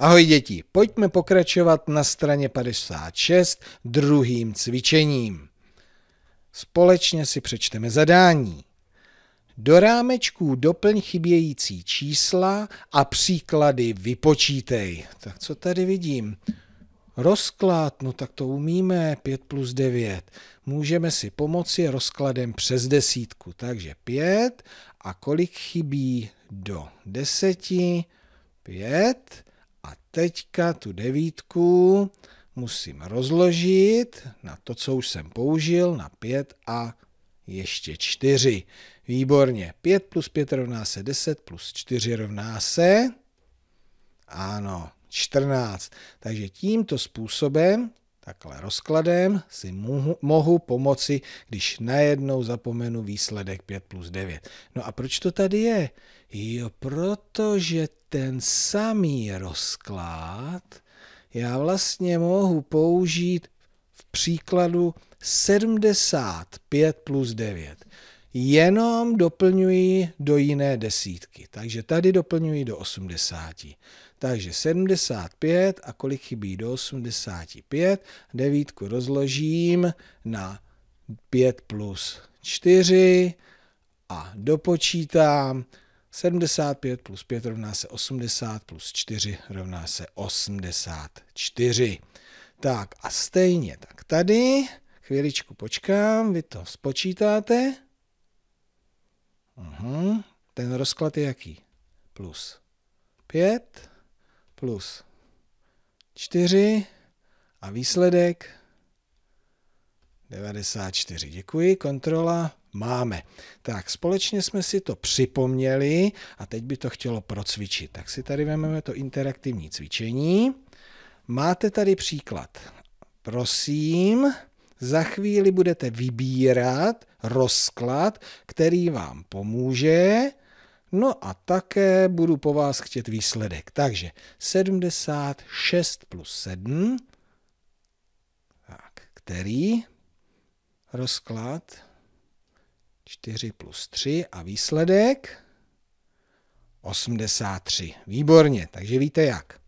Ahoj děti, pojďme pokračovat na straně 56 druhým cvičením. Společně si přečteme zadání. Do rámečků doplň chybějící čísla a příklady vypočítej. Tak co tady vidím? Rozklad, no tak to umíme, 5 plus 9. Můžeme si pomoci rozkladem přes desítku, takže 5 a kolik chybí do deseti? 5 a teďka tu devítku musím rozložit na to, co už jsem použil, na 5 a ještě 4. Výborně. 5 plus 5 rovná se 10, plus 4 rovná se... Ano, 14. Takže tímto způsobem, takhle rozkladem, si mohu, mohu pomoci, když najednou zapomenu výsledek 5 plus 9. No a proč to tady je? Jo, proto protože ten samý rozklad já vlastně mohu použít v příkladu 75 plus 9. Jenom doplňuji do jiné desítky. Takže tady doplňuji do 80. Takže 75 a kolik chybí do 85, devítku rozložím na 5 plus 4 a dopočítám 75 plus 5 rovná se 80 plus 4 rovná se 84. Tak a stejně tak tady. Chvíličku počkám, vy to spočítáte. Uhum. Ten rozklad je jaký? Plus 5 plus 4 a výsledek 94. Děkuji, kontrola máme. Tak společně jsme si to připomněli a teď by to chtělo procvičit. Tak si tady vezmeme to interaktivní cvičení. Máte tady příklad. Prosím, za chvíli budete vybírat rozklad, který vám pomůže. No a také budu po vás chtět výsledek. Takže 76 plus 7, tak, který rozklad 4 plus 3 a výsledek 83. Výborně, takže víte jak.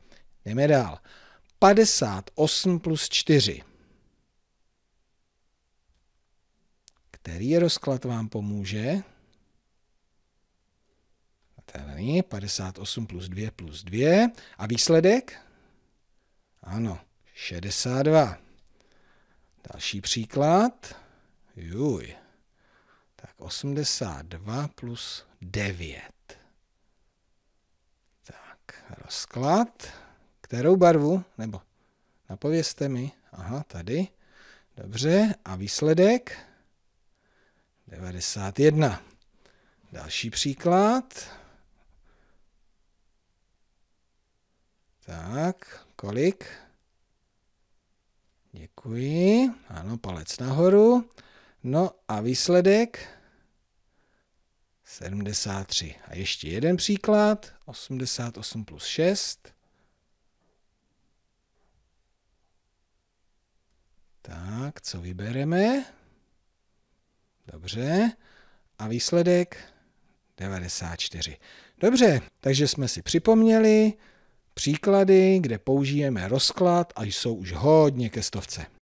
Jdeme dál. 58 plus 4. Který rozklad vám pomůže? Tady 58 plus 2 plus 2. A výsledek? Ano, 62. Další příklad. Juj. 82 plus 9. Tak, rozklad. Kterou barvu? Nebo napověste mi. Aha, tady. Dobře, a výsledek? 91. Další příklad. Tak, kolik? Děkuji. Ano, palec nahoru. No a výsledek? 73. A ještě jeden příklad, 88 plus 6. Tak, co vybereme? Dobře. A výsledek 94. Dobře, takže jsme si připomněli příklady, kde použijeme rozklad a jsou už hodně ke stovce.